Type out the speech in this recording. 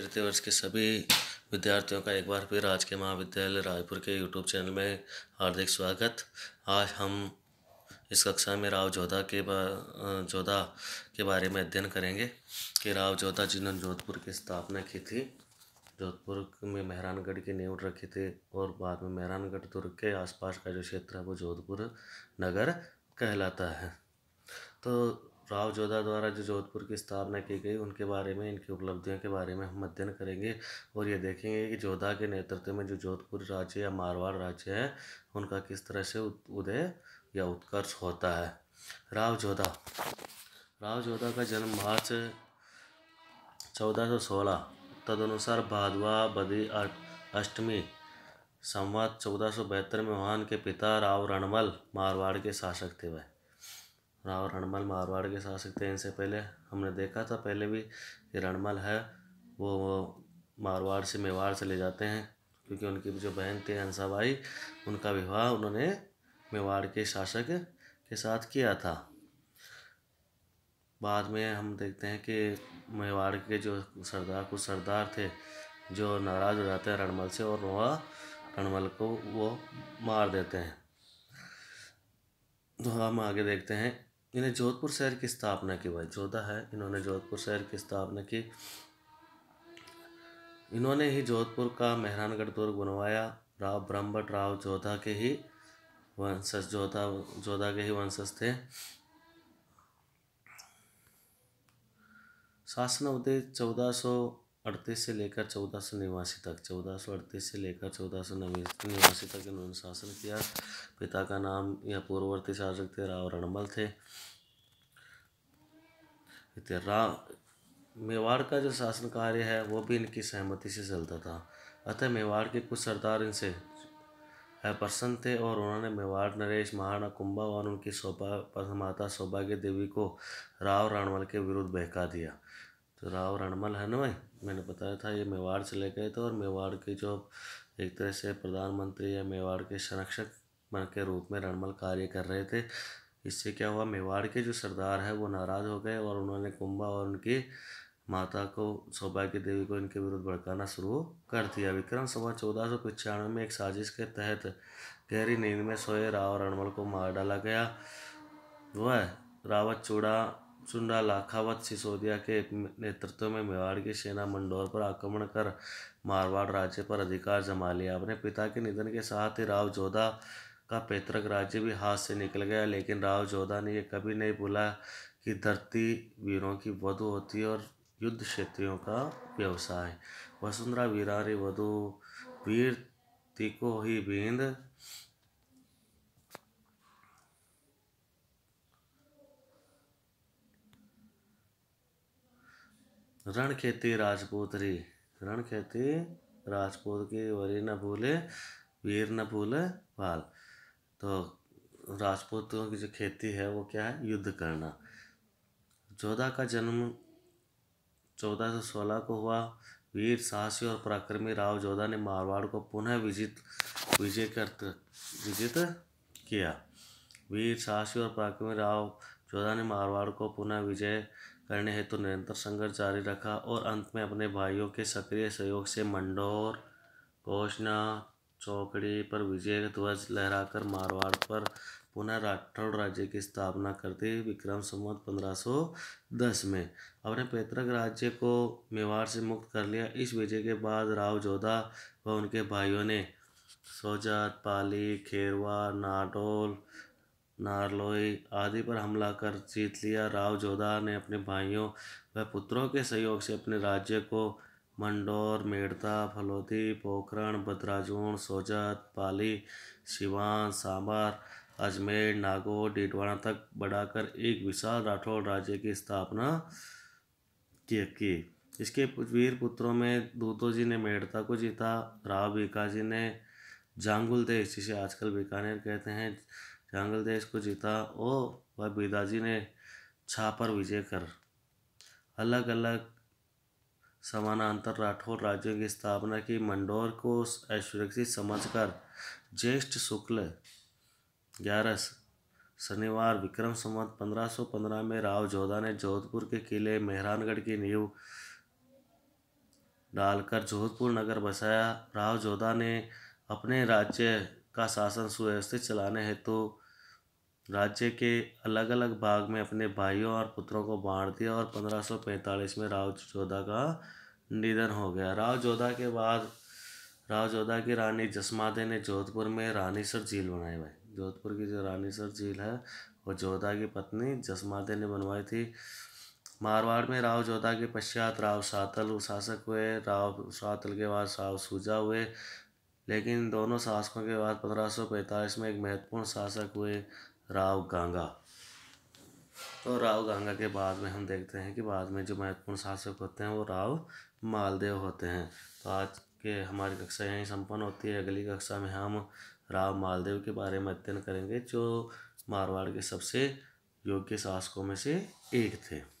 तृतीय वर्ष के सभी विद्यार्थियों का एक बार फिर आज के महाविद्यालय रायपुर के यूट्यूब चैनल में हार्दिक स्वागत आज हम इस कक्षा में राव जोधा के जोधा के बारे में अध्ययन करेंगे कि राव जोधा जिन्होंने जोधपुर की स्थापना की थी जोधपुर में मेहरानगढ़ की नींव रखी थी और बाद में मेहरानगढ़ दुर्ग के आसपास का जो क्षेत्र है वो जोधपुर नगर कहलाता है तो राव जोधा द्वारा जो जोधपुर की स्थापना की गई उनके बारे में इनकी उपलब्धियों के बारे में हम अध्ययन करेंगे और ये देखेंगे कि जोधा के नेतृत्व में जो जोधपुर राज्य या मारवाड़ राज्य है उनका किस तरह से उदय या उत्कर्ष होता है राव जोधा राव जोधा का जन्म मार्च चौदह सौ सोलह तदनुसार भादवा बदी अष्टमी संवाद चौदह सौ बहत्तर में वहाँ के पिता राव रणमल मारवाड़ के शासक थे वह और रणमल मारवाड़ के शासक थे इनसे पहले हमने देखा था पहले भी कि रणमल है वो मारवाड़ से मेवाड़ चले जाते हैं क्योंकि उनकी जो बहन थी हंसाबाई उनका विवाह उन्होंने मेवाड़ के शासक के साथ किया था बाद में हम देखते हैं कि मेवाड़ के जो सरदार कुछ सरदार थे जो नाराज़ हो जाते हैं रणमल से और वह रणमल को वो मार देते हैं तो हम आगे देखते हैं इन्हें जोधपुर शहर की स्थापना की भाई जोधा है इन्होंने जोधपुर शहर की स्थापना की इन्होंने ही जोधपुर का मेहरानगढ़ दुर्ग बनवाया राव ब्रह्मभट राव जोधा के ही वंशज जोधा जोधा के ही वंशज थे शासन अवधि चौदह सौ अड़तीस से लेकर चौदह सौ निवासी तक चौदह सौ अड़तीस से लेकर चौदह सौ निवासी तक इन्होंने शासन किया पिता का नाम या पूर्ववर्ती शासक थे राव रणमल थे राव मेवाड़ का जो शासन कार्य है वो भी इनकी सहमति से चलता था अतः मेवाड़ के कुछ सरदार इनसे प्रसन्न थे और उन्होंने मेवाड़ नरेश महाराणा कुंभा और उनकी शोभा माता सौभाग्य देवी को राव रणमल के विरुद्ध बहका दिया तो राव रणमल है ना मैंने बताया था ये मेवाड़ चले गए थे और मेवाड़ के जो एक तरह से प्रधानमंत्री या मेवाड़ के संरक्षक के रूप में रणमल कार्य कर रहे थे इससे क्या हुआ मेवाड़ के जो सरदार है वो नाराज़ हो गए और उन्होंने कुंभा और उनकी माता को सौभाग्य देवी को इनके विरुद्ध भड़काना शुरू कर दिया विक्रम सभा चौदह सौ पचानवे में एक साजिश के तहत गहरी नींद में सोए राव रणमल को मार डाला गया वह रावत चूड़ा चुंडा लाखावत सिसोदिया के नेतृत्व में मेवाड़ की सेना मंडोर पर आक्रमण कर मारवाड़ राज्य पर अधिकार जमा लिया अपने पिता के निधन के साथ ही राव जोधा का पैतृक राज्य भी हाथ से निकल गया लेकिन राव जोधा ने यह कभी नहीं भूला कि धरती वीरों की वधु होती है और युद्ध क्षेत्रियों का व्यवसाय वसुंधरा वीरारी वधु वीर तिको ही बींद रण खेती राजपूतरी रण खेती राजपूत की वरी न भूले वीर न भूले भाल तो राजपूतों की जो खेती है वो क्या है युद्ध करना जोधा का जन्म चौदह सौ सोलह को हुआ वीर साहसी और पराक्रमी राव जोधा ने मारवाड़ को पुनः विजित विजय कर विजित किया वीर साहसी और पराक्रमी राव जोधा ने मारवाड़ को पुनः विजय करने हेतु तो निरंतर संघर्ष जारी रखा और अंत में अपने भाइयों के सक्रिय सहयोग से मंडोर घोषणा चौकड़े पर विजय ध्वज लहराकर मारवाड़ पर पुनः राठौड़ राज्य की स्थापना करते विक्रम संवत 1510 में अपने पैतृक राज्य को मेवाड़ से मुक्त कर लिया इस विजय के बाद राव जोधा व उनके भाइयों ने सोजात पाली खेरवा नाडोल नारलोई आदि पर हमला कर जीत लिया राव जोधा ने अपने भाइयों व पुत्रों के सहयोग से अपने राज्य को मंडोर मेड़ता फलौदी पोखरण भद्राजूण सोजत पाली सिवान सांबर अजमेर नागौर डीडवाड़ा तक बढ़ाकर एक विशाल राठौड़ राज्य की स्थापना की इसके वीर पुत्रों में दूतो जी ने मेड़ता को जीता राव बीका जी ने जांगुल देश जिसे आजकल बीकानेर कहते हैं जांगुल देश को जीता और वह बीदाजी ने छापर विजय कर अलग अलग समानांतर राठौर राज्यों की स्थापना की मंडोर को असुरक्षित समझकर ज्येष्ठ शुक्ल ग्यारह शनिवार विक्रम संवत 1515 में राव जोधा ने जोधपुर के किले मेहरानगढ़ की नींव डालकर जोधपुर नगर बसाया राव जोधा ने अपने राज्य का शासन सुव्यवस्थित चलाने हेतु तो राज्य के अलग अलग भाग में अपने भाइयों और पुत्रों को बांट दिया और 1545 में राव जोधा का निधन हो गया राव जोधा के बाद राव जोधा की रानी जसमादे ने जोधपुर में रानीसर झील बनाई भाई जोधपुर की जो रानीसर झील है वो जोधा की पत्नी जसमादे ने बनवाई थी मारवाड़ में राव जोधा के पश्चात राव सातल शासक हुए राव सातल के बाद राव सूजा हुए लेकिन दोनों शासकों के बाद 1545 में एक महत्वपूर्ण शासक हुए राव गांगा तो राव गांगा के बाद में हम देखते हैं कि बाद में जो महत्वपूर्ण शासक होते हैं वो राव मालदेव होते हैं तो आज के हमारी कक्षा यहीं संपन्न होती है अगली कक्षा में हम राव मालदेव के बारे में अध्ययन करेंगे जो मारवाड़ के सबसे योग्य शासकों में से एक थे